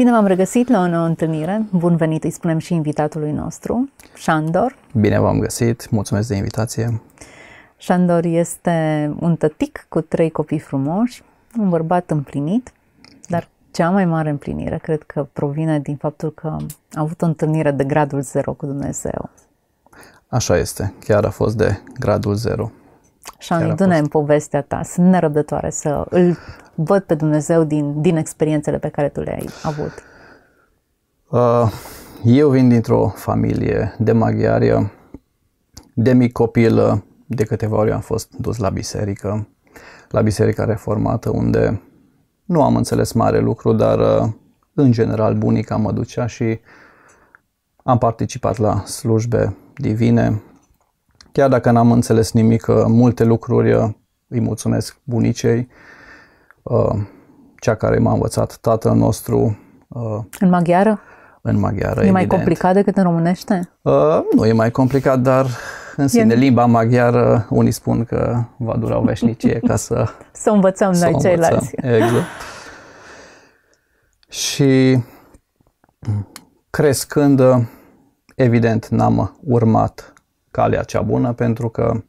Bine v-am regăsit la o nouă întâlnire. Bun venit, îi spunem și invitatului nostru, Șandor. Bine v-am găsit, mulțumesc de invitație. Șandor este un tătic cu trei copii frumoși, un bărbat împlinit, dar cea mai mare împlinire cred că provine din faptul că a avut o întâlnire de gradul zero cu Dumnezeu. Așa este, chiar a fost de gradul zero. Și am adună în povestea ta. Sunt nerăbdătoare să îl văd pe Dumnezeu din, din experiențele pe care tu le-ai avut. Uh, eu vin dintr-o familie de maghiari. De mic copil, uh, de câteva ori am fost dus la biserică, la biserica reformată, unde nu am înțeles mare lucru, dar uh, în general bunica mă ducea și am participat la slujbe divine, Chiar dacă n-am înțeles nimic, uh, multe lucruri uh, îi mulțumesc bunicei, uh, cea care m-a învățat, tatăl nostru. În maghiară? În maghiară, E evident. mai complicat decât în românește? Nu e mai complicat, dar în sine, e... limba maghiară, unii spun că va dura o veșnicie ca să... să învățăm să noi învățăm. ceilalți. Exact. Și crescând, evident, n-am urmat calea cea bună pentru că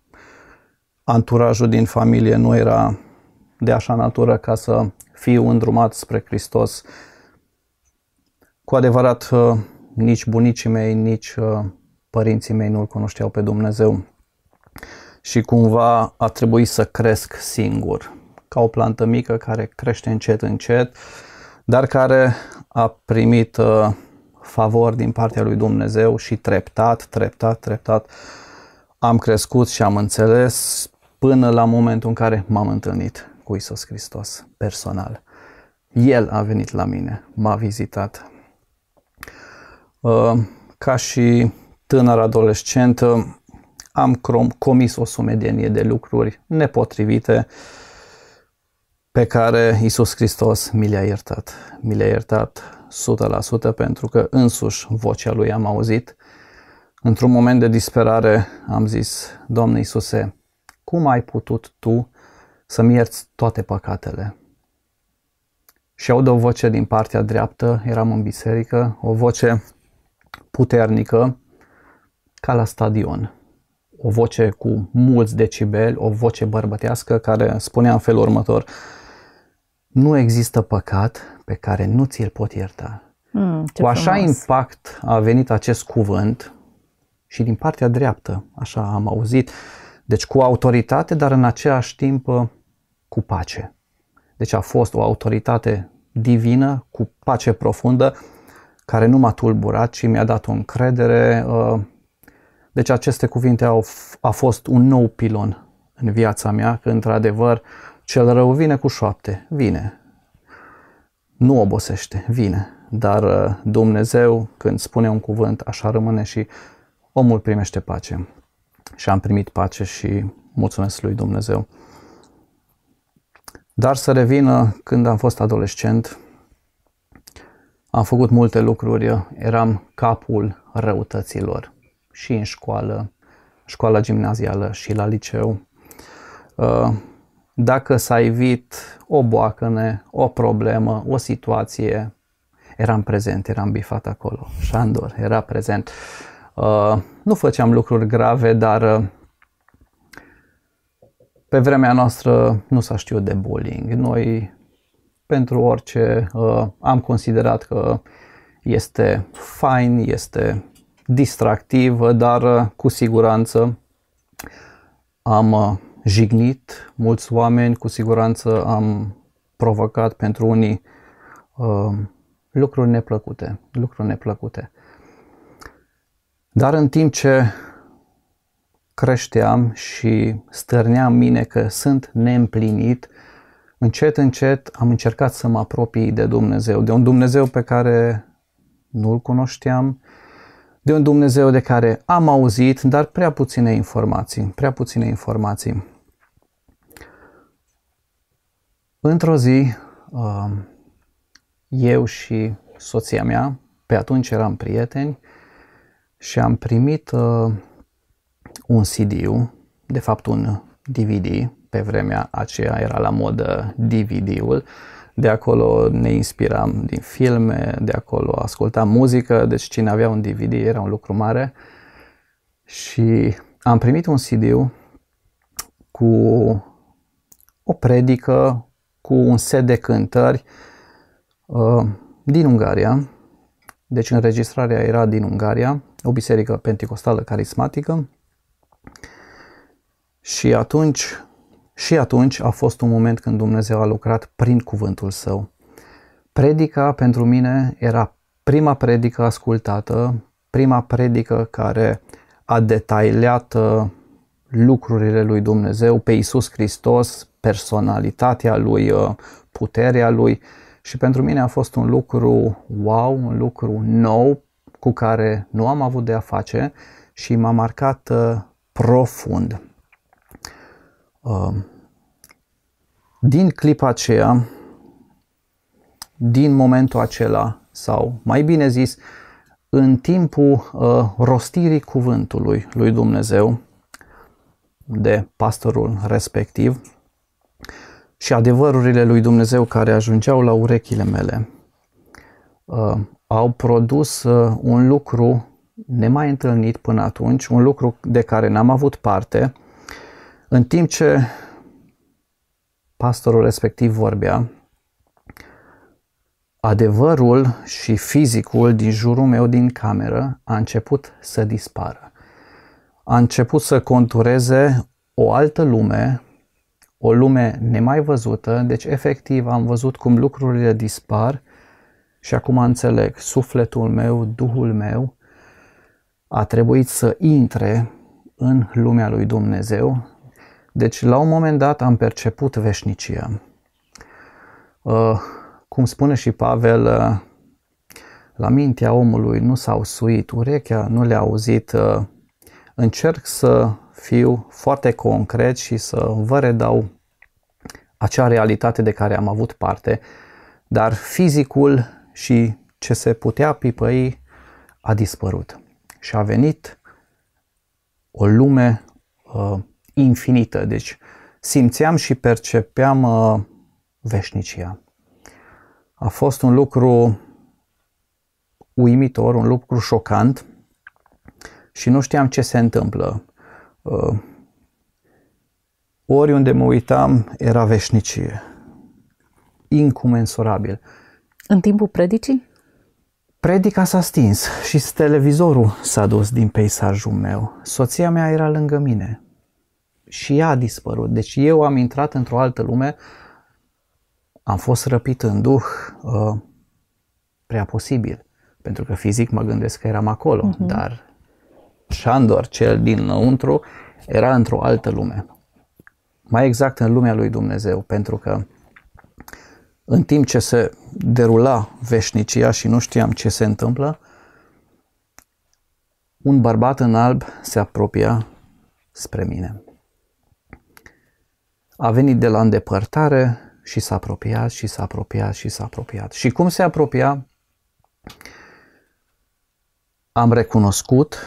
anturajul din familie nu era de așa natură ca să fiu îndrumat spre Hristos. Cu adevărat, uh, nici bunicii mei, nici uh, părinții mei nu-L cunoșteau pe Dumnezeu și cumva a trebuit să cresc singur, ca o plantă mică care crește încet, încet, dar care a primit uh, favor din partea lui Dumnezeu și treptat, treptat, treptat am crescut și am înțeles până la momentul în care m-am întâlnit cu Isus Hristos personal. El a venit la mine, m-a vizitat. Uh, ca și tânăr adolescent, uh, am comis o sumedenie de lucruri nepotrivite pe care Isus Hristos mi le-a iertat. Mi le-a iertat 100% pentru că însuși vocea lui am auzit. Într-un moment de disperare am zis, Doamne Iisuse, cum ai putut Tu să-mi ierți toate păcatele? Și aud o voce din partea dreaptă, eram în biserică, o voce puternică, ca la stadion. O voce cu mulți decibeli, o voce bărbătească care spunea în felul următor – nu există păcat pe care nu ți-l pot ierta. Mm, Cu așa frumos. impact a venit acest cuvânt și din partea dreaptă, așa am auzit, deci cu autoritate, dar în același timp uh, cu pace. Deci a fost o autoritate divină, cu pace profundă, care nu m-a tulburat, ci mi-a dat o încredere. Uh, deci aceste cuvinte au a fost un nou pilon în viața mea, că într-adevăr cel rău vine cu șoapte, vine. Nu obosește, vine. Dar uh, Dumnezeu, când spune un cuvânt, așa rămâne și omul primește pace. Și am primit pace și mulțumesc lui Dumnezeu. Dar să revină când am fost adolescent, am făcut multe lucruri, eram capul răutăților și în școală, școala gimnazială și la liceu. Uh, dacă s-a evit o boacăne, o problemă, o situație, eram prezent, eram bifat acolo. Șandor era prezent. Uh, nu făceam lucruri grave, dar uh, pe vremea noastră nu s-a știut de bullying. Noi, pentru orice, uh, am considerat că este fain, este distractiv, dar uh, cu siguranță am uh, jignit mulți oameni, cu siguranță am provocat pentru unii uh, lucruri neplăcute, lucruri neplăcute. Dar în timp ce creșteam și stârneam mine că sunt neîmplinit, încet, încet am încercat să mă apropii de Dumnezeu, de un Dumnezeu pe care nu-l cunoșteam, de un Dumnezeu de care am auzit, dar prea puține informații, prea puține informații. Într-o zi, um, eu și soția mea, pe atunci eram prieteni, și am primit uh, un cd de fapt un DVD, pe vremea aceea era la modă DVD-ul, de acolo ne inspiram din filme, de acolo ascultam muzică, deci cine avea un DVD era un lucru mare și am primit un cd cu o predică cu un set de cântări uh, din Ungaria. Deci înregistrarea era din Ungaria, o biserică penticostală carismatică. Și atunci, și atunci a fost un moment când Dumnezeu a lucrat prin cuvântul său. Predica pentru mine era prima predică ascultată, prima predică care a detaliat uh, lucrurile lui Dumnezeu pe Isus Hristos, personalitatea lui, uh, puterea lui și pentru mine a fost un lucru wow, un lucru nou cu care nu am avut de a face și m-a marcat uh, profund. Uh, din clipa aceea, din momentul acela, sau mai bine zis, în timpul rostirii cuvântului lui Dumnezeu de pastorul respectiv, și adevărurile lui Dumnezeu care ajungeau la urechile mele uh, au produs uh, un lucru nemai întâlnit până atunci, un lucru de care n-am avut parte, în timp ce pastorul respectiv vorbea, adevărul și fizicul din jurul meu din cameră a început să dispară. A început să contureze o altă lume o lume nemai văzută, deci efectiv am văzut cum lucrurile dispar și acum înțeleg, sufletul meu, duhul meu a trebuit să intre în lumea lui Dumnezeu. Deci la un moment dat am perceput veșnicia. Uh, cum spune și Pavel, uh, la mintea omului nu s-au suit urechea, nu le-a auzit uh, încerc să fiu foarte concret și să vă redau acea realitate de care am avut parte, dar fizicul și ce se putea pipăi a dispărut și a venit o lume uh, infinită, deci simțeam și percepeam uh, veșnicia. A fost un lucru uimitor, un lucru șocant, și nu știam ce se întâmplă. Uh, oriunde mă uitam, era veșnicie. Incomensurabil. În timpul predicii? Predica s-a stins și televizorul s-a dus din peisajul meu. Soția mea era lângă mine și ea a dispărut. Deci eu am intrat într-o altă lume, am fost răpit în duh, uh, prea posibil, pentru că fizic mă gândesc că eram acolo, uh-huh. dar Șandor, cel dinăuntru, era într-o altă lume. Mai exact în lumea lui Dumnezeu, pentru că în timp ce se derula veșnicia și nu știam ce se întâmplă, un bărbat în alb se apropia spre mine. A venit de la îndepărtare și s-a apropiat și s-a apropiat și s-a apropiat. Și cum se apropia, am recunoscut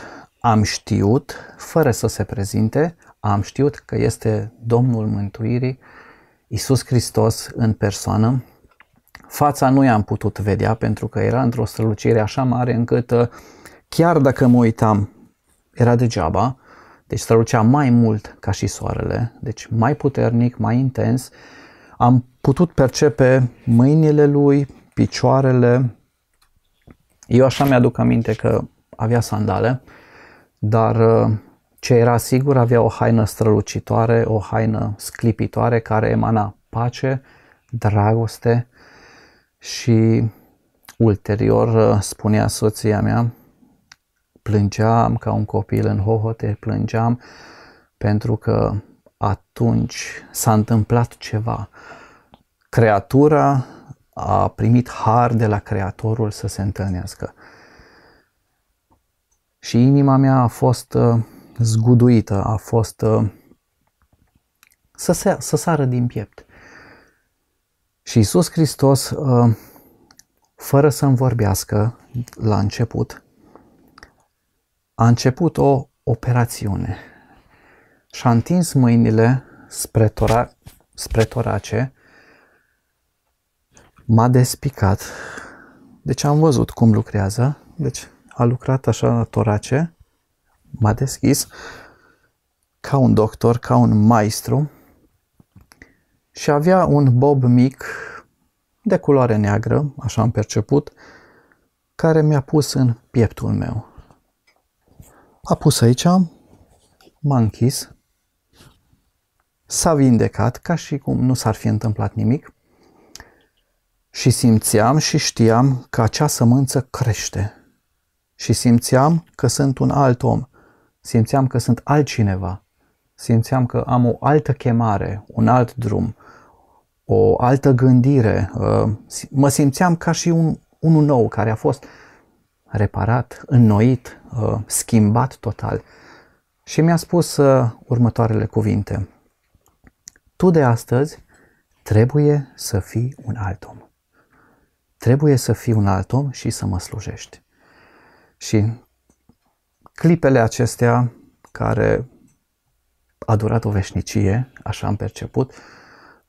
am știut, fără să se prezinte, am știut că este Domnul Mântuirii, Isus Hristos în persoană. Fața nu i-am putut vedea pentru că era într-o strălucire așa mare încât uh, chiar dacă mă uitam, era degeaba, deci strălucea mai mult ca și soarele, deci mai puternic, mai intens. Am putut percepe mâinile lui, picioarele. Eu așa mi-aduc aminte că avea sandale, dar uh, ce era sigur avea o haină strălucitoare, o haină sclipitoare care emana pace, dragoste și ulterior uh, spunea soția mea, plângeam ca un copil în hohote, plângeam pentru că atunci s-a întâmplat ceva. Creatura a primit har de la Creatorul să se întâlnească și inima mea a fost uh, zguduită, a fost uh, să, se, să sară din piept. Și Isus Hristos, uh, fără să-mi vorbească la început, a început o operațiune și a întins mâinile spre, tora, spre torace, m-a despicat, deci am văzut cum lucrează, deci a lucrat așa la torace, m-a deschis ca un doctor, ca un maestru și avea un bob mic de culoare neagră, așa am perceput, care mi-a pus în pieptul meu. A pus aici, m-a închis, s-a vindecat ca și cum nu s-ar fi întâmplat nimic și simțeam și știam că acea sămânță crește și simțeam că sunt un alt om, simțeam că sunt altcineva, simțeam că am o altă chemare, un alt drum, o altă gândire, uh, mă simțeam ca și un, unul nou care a fost reparat, înnoit, uh, schimbat total. Și mi-a spus uh, următoarele cuvinte. Tu de astăzi trebuie să fii un alt om. Trebuie să fii un alt om și să mă slujești. Și clipele acestea care a durat o veșnicie, așa am perceput,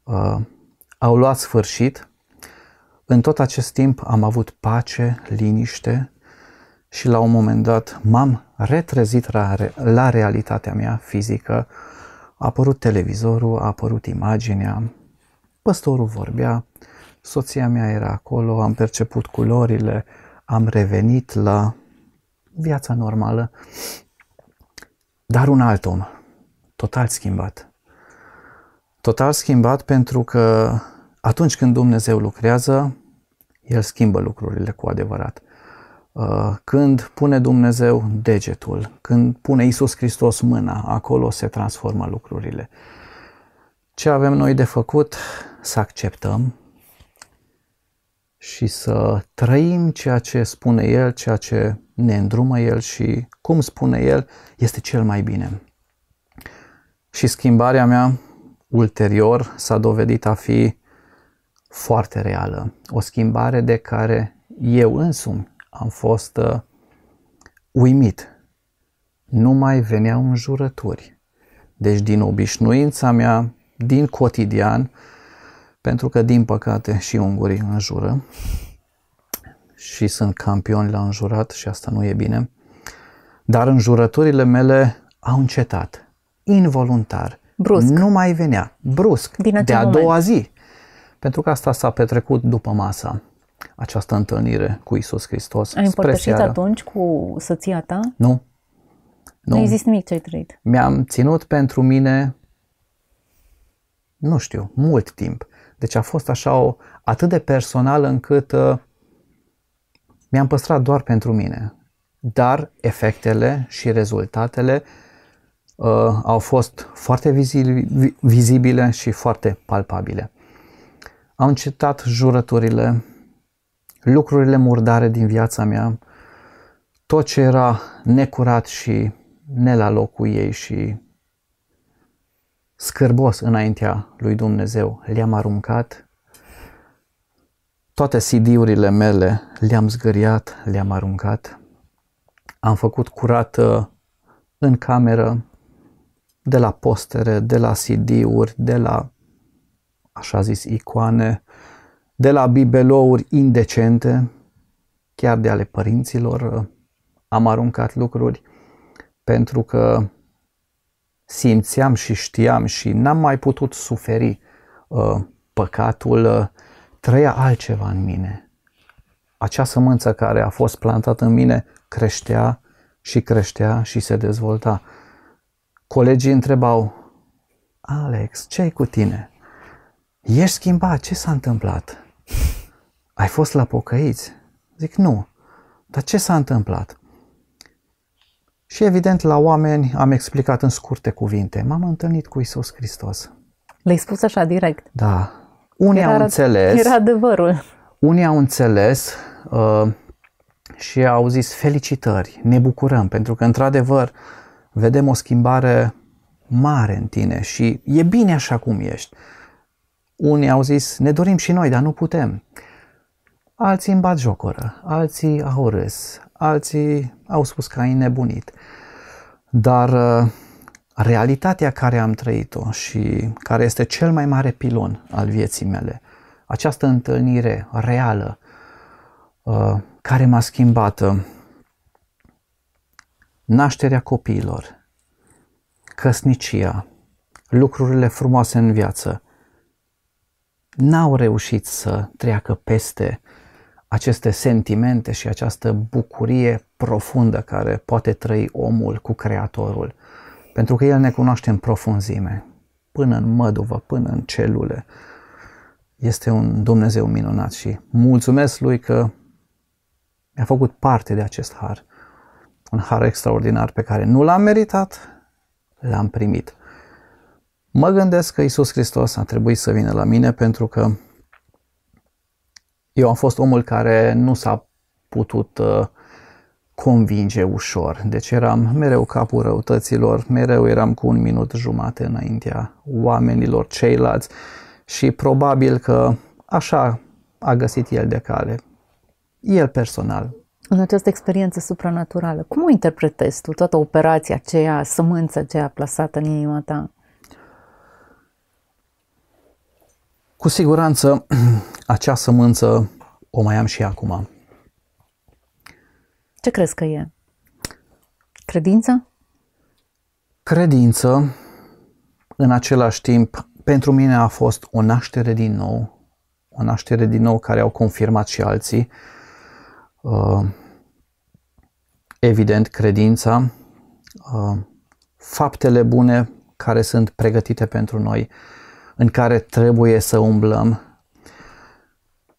uh, au luat sfârșit. În tot acest timp am avut pace, liniște și la un moment dat m-am retrezit la, la realitatea mea fizică. A apărut televizorul, a apărut imaginea, păstorul vorbea, soția mea era acolo, am perceput culorile, am revenit la viața normală. Dar un alt om, total schimbat. Total schimbat pentru că atunci când Dumnezeu lucrează, El schimbă lucrurile cu adevărat. Uh, când pune Dumnezeu degetul, când pune Isus Hristos mâna, acolo se transformă lucrurile. Ce avem noi de făcut? Să acceptăm și să trăim ceea ce spune El, ceea ce ne îndrumă El și cum spune El este cel mai bine. Și schimbarea mea ulterior s-a dovedit a fi foarte reală. O schimbare de care eu însumi am fost uh, uimit. Nu mai veneau înjurături. Deci din obișnuința mea, din cotidian, pentru că din păcate și ungurii înjură, și sunt campioni la înjurat și asta nu e bine, dar înjurăturile mele au încetat, involuntar. Brusc. Nu mai venea, brusc, Din de a moment. doua zi. Pentru că asta s-a petrecut după masa, această întâlnire cu Isus Hristos. Ai împărtășit atunci cu soția ta? Nu. Nu, nu există nimic ce ai trăit. Mi-am ținut pentru mine, nu știu, mult timp. Deci a fost așa o, atât de personal încât uh, mi-am păstrat doar pentru mine. Dar efectele și rezultatele uh, au fost foarte vizibile și foarte palpabile. Am încetat jurăturile, lucrurile murdare din viața mea, tot ce era necurat și ne la locul ei și scârbos înaintea lui Dumnezeu, le-am aruncat toate CD-urile mele le-am zgâriat, le-am aruncat. Am făcut curat în cameră, de la postere, de la CD-uri, de la, așa zis, icoane, de la bibelouri indecente, chiar de ale părinților. Am aruncat lucruri pentru că simțeam și știam și n-am mai putut suferi uh, păcatul uh, trăia altceva în mine. Acea sămânță care a fost plantată în mine creștea și creștea și se dezvolta. Colegii întrebau, Alex, ce ai cu tine? Ești schimbat, ce s-a întâmplat? Ai fost la pocăiți? Zic, nu. Dar ce s-a întâmplat? Și evident, la oameni am explicat în scurte cuvinte. M-am întâlnit cu Isus Hristos. Le-ai spus așa direct? Da unii era, au înțeles. Era adevărul. Unii au înțeles uh, și au zis felicitări, ne bucurăm, pentru că într-adevăr vedem o schimbare mare în tine și e bine așa cum ești. Unii au zis, ne dorim și noi, dar nu putem. Alții îmi bat jocoră, alții au râs, alții au spus că ai nebunit. Dar uh, realitatea care am trăit-o și care este cel mai mare pilon al vieții mele, această întâlnire reală uh, care m-a schimbat, uh, nașterea copiilor, căsnicia, lucrurile frumoase în viață, n-au reușit să treacă peste aceste sentimente și această bucurie profundă care poate trăi omul cu Creatorul – pentru că El ne cunoaște în profunzime, până în măduvă, până în celule. Este un Dumnezeu minunat și mulțumesc Lui că mi-a făcut parte de acest har. Un har extraordinar pe care nu l-am meritat, l-am primit. Mă gândesc că Isus Hristos a trebuit să vină la mine pentru că eu am fost omul care nu s-a putut uh, convinge ușor. Deci eram mereu capul răutăților, mereu eram cu un minut jumate înaintea oamenilor ceilalți și probabil că așa a găsit el de cale. El personal. În această experiență supranaturală, cum o interpretezi tu, toată operația aceea, sămânța aceea plasată în inima ta? Cu siguranță, acea sămânță o mai am și acum. Ce crezi că e? Credință? Credință, în același timp, pentru mine a fost o naștere din nou, o naștere din nou care au confirmat și alții. Uh, evident, credința, uh, faptele bune care sunt pregătite pentru noi, în care trebuie să umblăm,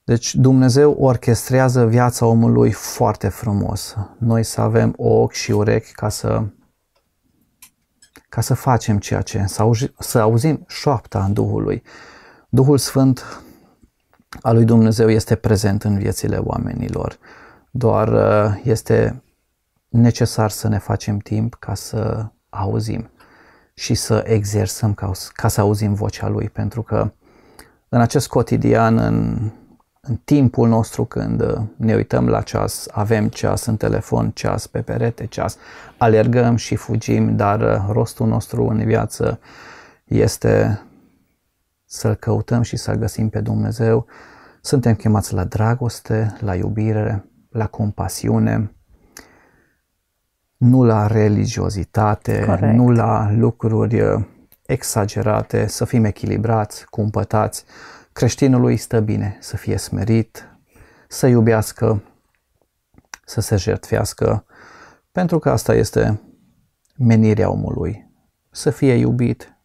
deci Dumnezeu orchestrează viața omului foarte frumos. Noi să avem ochi și urechi ca să ca să facem ceea ce să, auzi, să auzim șoapta în Duhului. Duhul Sfânt al lui Dumnezeu este prezent în viețile oamenilor. Doar uh, este necesar să ne facem timp ca să auzim și să exersăm ca, ca să auzim vocea lui, pentru că în acest cotidian, în în timpul nostru când uh, ne uităm la ceas, avem ceas în telefon, ceas pe perete, ceas, alergăm și fugim, dar uh, rostul nostru în viață este să-L căutăm și să-L găsim pe Dumnezeu. Suntem chemați la dragoste, la iubire, la compasiune, nu la religiozitate, Corect. nu la lucruri uh, exagerate, să fim echilibrați, cumpătați, creștinului stă bine să fie smerit, să iubească, să se jertfească, pentru că asta este menirea omului, să fie iubit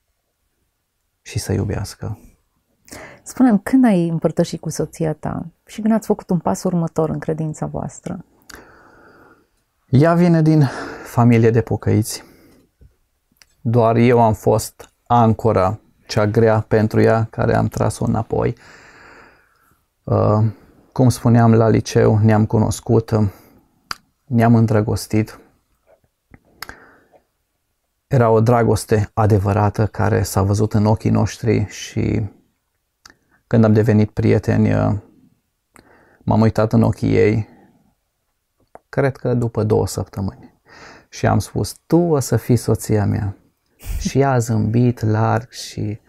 și să iubească. Spunem, când ai împărtășit cu soția ta și când ați făcut un pas următor în credința voastră? Ea vine din familie de pocăiți. Doar eu am fost ancora cea grea pentru ea, care am tras-o înapoi. Uh, cum spuneam la liceu, ne-am cunoscut, uh, ne-am îndrăgostit. Era o dragoste adevărată care s-a văzut în ochii noștri și când am devenit prieteni, uh, m-am uitat în ochii ei, cred că după două săptămâni. Și am spus, tu o să fii soția mea. Și ea a zâmbit larg și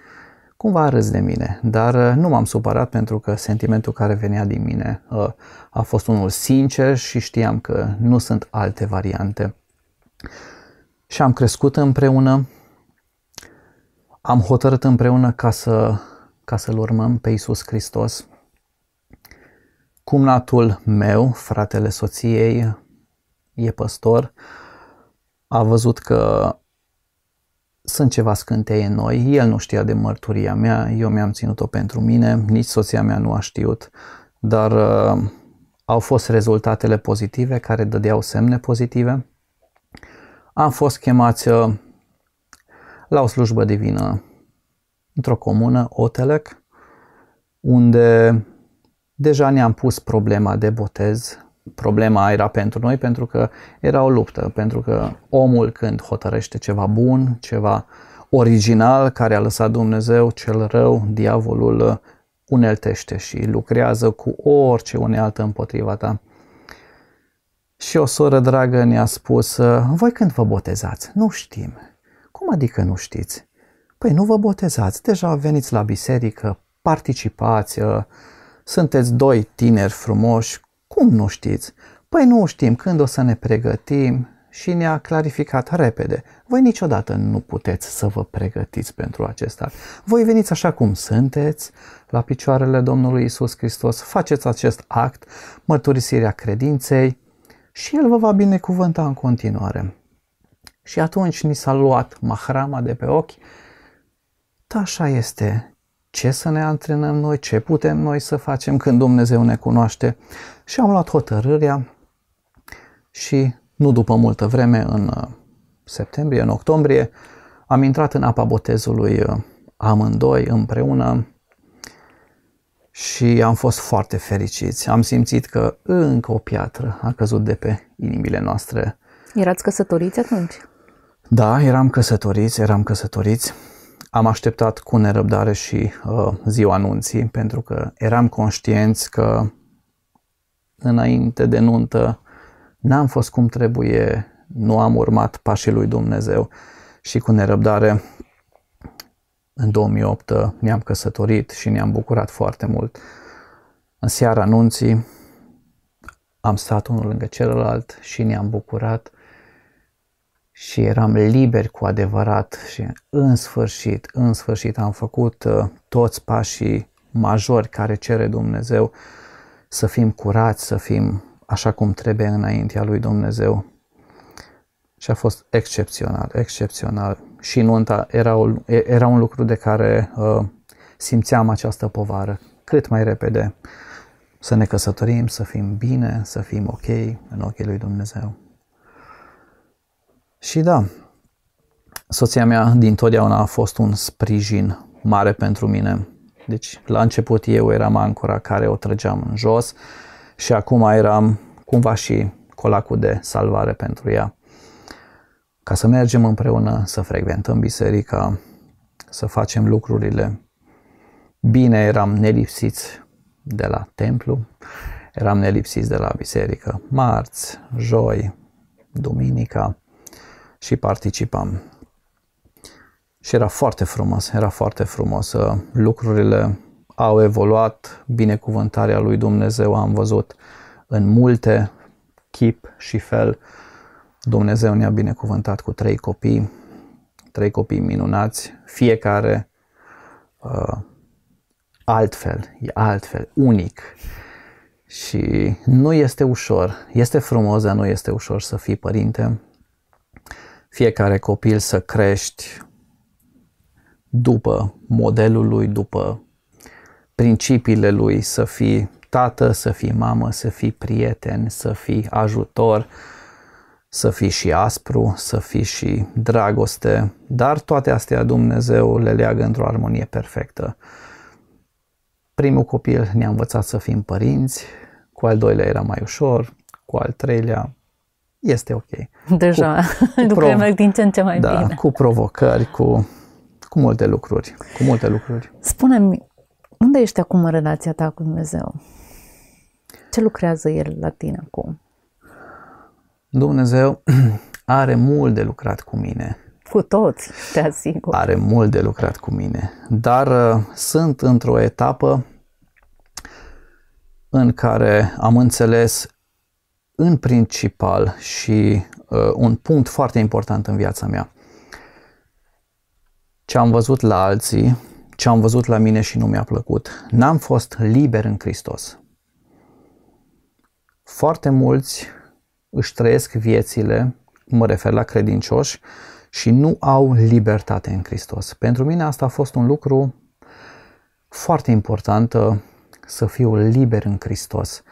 cumva a râs de mine, dar uh, nu m-am supărat pentru că sentimentul care venea din mine uh, a fost unul sincer și știam că nu sunt alte variante. Și am crescut împreună, am hotărât împreună ca, să, ca să-L urmăm pe Iisus Hristos. Cumnatul meu, fratele soției, e păstor, a văzut că sunt ceva scânteie noi, el nu știa de mărturia mea, eu mi-am ținut-o pentru mine, nici soția mea nu a știut, dar uh, au fost rezultatele pozitive care dădeau semne pozitive. Am fost chemați uh, la o slujbă divină într-o comună, Otelec, unde deja ne-am pus problema de botez problema era pentru noi pentru că era o luptă, pentru că omul când hotărăște ceva bun, ceva original care a lăsat Dumnezeu, cel rău, diavolul uh, uneltește și lucrează cu orice unealtă împotriva ta. Și o soră dragă ne-a spus, uh, voi când vă botezați? Nu știm. Cum adică nu știți? Păi nu vă botezați, deja veniți la biserică, participați, uh, sunteți doi tineri frumoși cum nu știți? Păi nu știm când o să ne pregătim și ne-a clarificat repede. Voi niciodată nu puteți să vă pregătiți pentru acesta. Voi veniți așa cum sunteți, la picioarele Domnului Isus Hristos, faceți acest act, mărturisirea credinței și El vă va binecuvânta în continuare. Și atunci ni s-a luat mahrama de pe ochi. așa este ce să ne antrenăm noi, ce putem noi să facem când Dumnezeu ne cunoaște. Și am luat hotărârea și nu după multă vreme, în uh, septembrie, în octombrie, am intrat în apa botezului uh, amândoi împreună și am fost foarte fericiți. Am simțit că încă o piatră a căzut de pe inimile noastre. Erați căsătoriți atunci? Da, eram căsătoriți, eram căsătoriți. Am așteptat cu nerăbdare și uh, ziua anunții, pentru că eram conștienți că înainte de nuntă n-am fost cum trebuie, nu am urmat pașii lui Dumnezeu și cu nerăbdare în 2008 uh, ne-am căsătorit și ne-am bucurat foarte mult. În seara anunții am stat unul lângă celălalt și ne-am bucurat și eram liber cu adevărat și în sfârșit, în sfârșit am făcut uh, toți pașii majori care cere Dumnezeu să fim curați, să fim așa cum trebuie înaintea lui Dumnezeu. Și a fost excepțional, excepțional. Și nunta era, o, era un lucru de care uh, simțeam această povară. Cât mai repede să ne căsătorim, să fim bine, să fim ok în ochii lui Dumnezeu. Și da, soția mea dintotdeauna a fost un sprijin mare pentru mine. Deci la început eu eram ancora care o trăgeam în jos și acum eram cumva și colacul de salvare pentru ea. Ca să mergem împreună, să frecventăm biserica, să facem lucrurile. Bine, eram nelipsiți de la templu, eram nelipsiți de la biserică. Marți, joi, duminica, și participam. Și era foarte frumos, era foarte frumos. Uh, lucrurile au evoluat, binecuvântarea lui Dumnezeu am văzut în multe chip și fel. Dumnezeu ne-a binecuvântat cu trei copii, trei copii minunați, fiecare uh, altfel, e altfel, unic. Și nu este ușor, este frumos, dar nu este ușor să fii părinte, fiecare copil să crești după modelul lui, după principiile lui, să fii tată, să fii mamă, să fii prieten, să fii ajutor, să fii și aspru, să fii și dragoste, dar toate astea Dumnezeu le leagă într-o armonie perfectă. Primul copil ne-a învățat să fim părinți, cu al doilea era mai ușor, cu al treilea este ok. Deja, cu, lucrurile merg din ce în ce mai da, bine. cu provocări, cu, cu multe lucruri, cu multe lucruri. Spune-mi, unde ești acum în relația ta cu Dumnezeu? Ce lucrează El la tine acum? Dumnezeu are mult de lucrat cu mine. Cu toți, te asigur. Are mult de lucrat cu mine, dar uh, sunt într-o etapă în care am înțeles în principal și uh, un punct foarte important în viața mea. Ce am văzut la alții, ce am văzut la mine și nu mi-a plăcut, n-am fost liber în Hristos. Foarte mulți își trăiesc viețile, mă refer la credincioși, și nu au libertate în Hristos. Pentru mine asta a fost un lucru foarte important, uh, să fiu liber în Hristos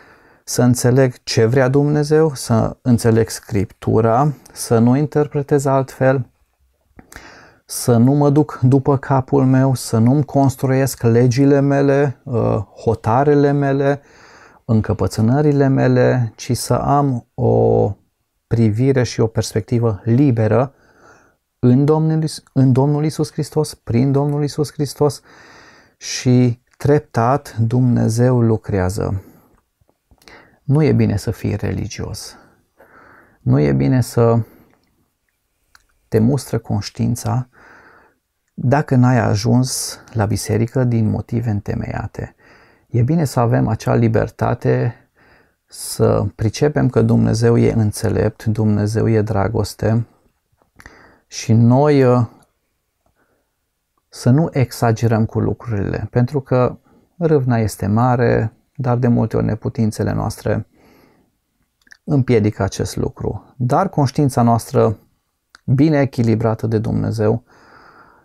să înțeleg ce vrea Dumnezeu, să înțeleg Scriptura, să nu interpretez altfel, să nu mă duc după capul meu, să nu-mi construiesc legile mele, uh, hotarele mele, încăpățânările mele, ci să am o privire și o perspectivă liberă în Domnul, în Domnul Isus Hristos, prin Domnul Isus Hristos și treptat Dumnezeu lucrează nu e bine să fii religios. Nu e bine să te mustră conștiința dacă n-ai ajuns la biserică din motive întemeiate. E bine să avem acea libertate să pricepem că Dumnezeu e înțelept, Dumnezeu e dragoste și noi uh, să nu exagerăm cu lucrurile, pentru că râvna este mare, dar de multe ori neputințele noastre împiedică acest lucru. Dar conștiința noastră bine echilibrată de Dumnezeu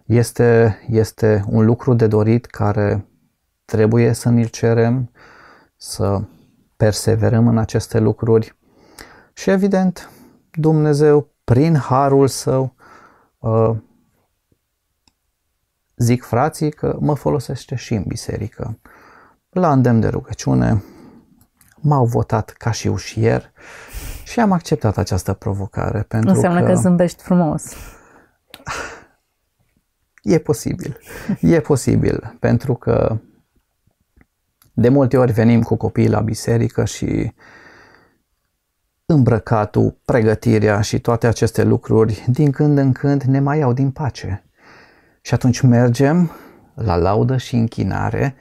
este, este un lucru de dorit care trebuie să ne cerem, să perseverăm în aceste lucruri și evident Dumnezeu prin harul său ă, zic frații că mă folosește și în biserică la îndemn de rugăciune, m-au votat ca și ușier și am acceptat această provocare. Pentru Înseamnă că, că zâmbești frumos. E posibil. E posibil, pentru că de multe ori venim cu copiii la biserică și îmbrăcatul, pregătirea și toate aceste lucruri din când în când ne mai iau din pace. Și atunci mergem la laudă și închinare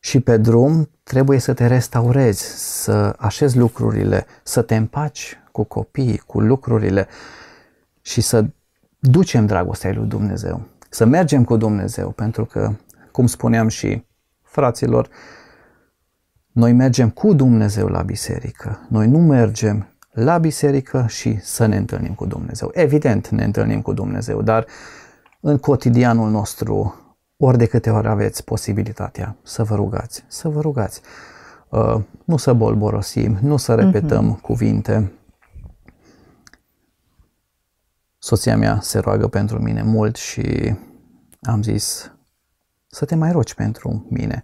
și pe drum trebuie să te restaurezi, să așezi lucrurile, să te împaci cu copiii, cu lucrurile și să ducem dragostea lui Dumnezeu, să mergem cu Dumnezeu, pentru că, cum spuneam și fraților, noi mergem cu Dumnezeu la biserică, noi nu mergem la biserică și să ne întâlnim cu Dumnezeu. Evident, ne întâlnim cu Dumnezeu, dar în cotidianul nostru ori de câte ori aveți posibilitatea să vă rugați, să vă rugați. Uh, nu să bolborosim, nu să mhm. repetăm uh-huh. cuvinte. Soția mea se roagă pentru mine mult și am zis să te mai rogi pentru mine.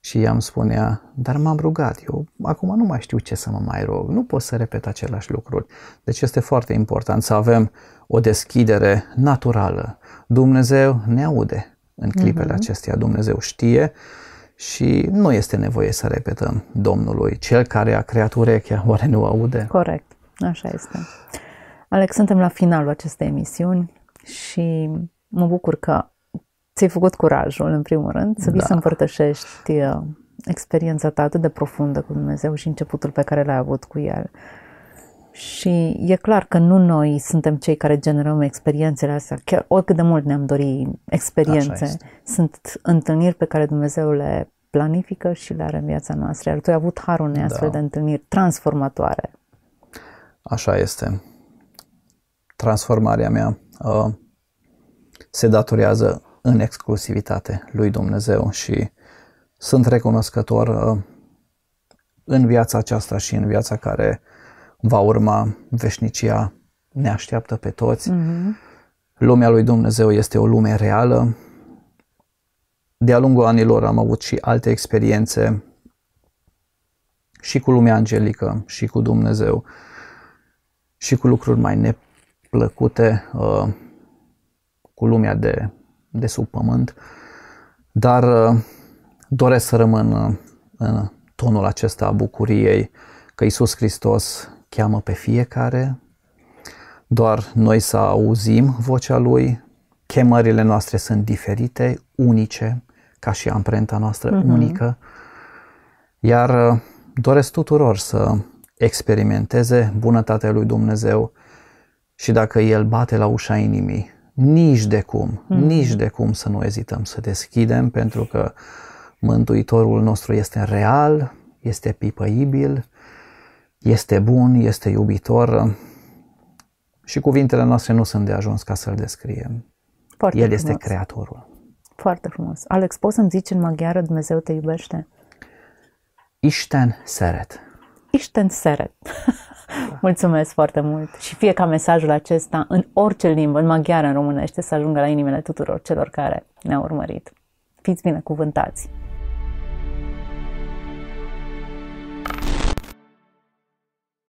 Și ea îmi spunea, dar m-am rugat, eu acum nu mai știu ce să mă mai rog, nu pot să repet același lucruri. Deci este foarte important să avem o deschidere naturală. Dumnezeu ne aude, în clipele uh-huh. acestea. Dumnezeu știe și nu este nevoie să repetăm Domnului. Cel care a creat urechea, oare nu aude? Corect, așa este. Alex, suntem la finalul acestei emisiuni și mă bucur că ți-ai făcut curajul, în primul rând, să vii da. să împărtășești uh, experiența ta atât de profundă cu Dumnezeu și începutul pe care l-ai avut cu El. Și e clar că nu noi suntem cei care generăm experiențele astea, chiar oricât de mult ne-am dorit experiențe. Sunt întâlniri pe care Dumnezeu le planifică și le are în viața noastră. Iar tu ai avut harul unei da. astfel de întâlniri transformatoare. Așa este. Transformarea mea uh, se datorează în exclusivitate lui Dumnezeu și sunt recunoscător uh, în viața aceasta și în viața care uh, va urma veșnicia, ne așteaptă pe toți. Mm-hmm. Lumea lui Dumnezeu este o lume reală. De-a lungul anilor am avut și alte experiențe și cu lumea angelică, și cu Dumnezeu, și cu lucruri mai neplăcute, uh, cu lumea de, de sub pământ, dar uh, doresc să rămân uh, în tonul acesta a bucuriei că Isus Hristos cheamă pe fiecare, doar noi să auzim vocea Lui, chemările noastre sunt diferite, unice, ca și amprenta noastră uh-huh. unică, iar uh, doresc tuturor să experimenteze bunătatea Lui Dumnezeu și dacă El bate la ușa inimii, nici de cum, uh-huh. nici de cum să nu ezităm să deschidem, pentru că Mântuitorul nostru este real, este pipăibil, este bun, este iubitor uh, și cuvintele noastre nu sunt de ajuns ca să-l descriem. Foarte El frumos. este creatorul. Foarte frumos. Alex, poți să-mi zici în maghiară Dumnezeu te iubește? Isten seret. Isten seret. Mulțumesc foarte mult și fie ca mesajul acesta în orice limbă, în maghiară, în românește, să ajungă la inimile tuturor celor care ne-au urmărit. Fiți binecuvântați!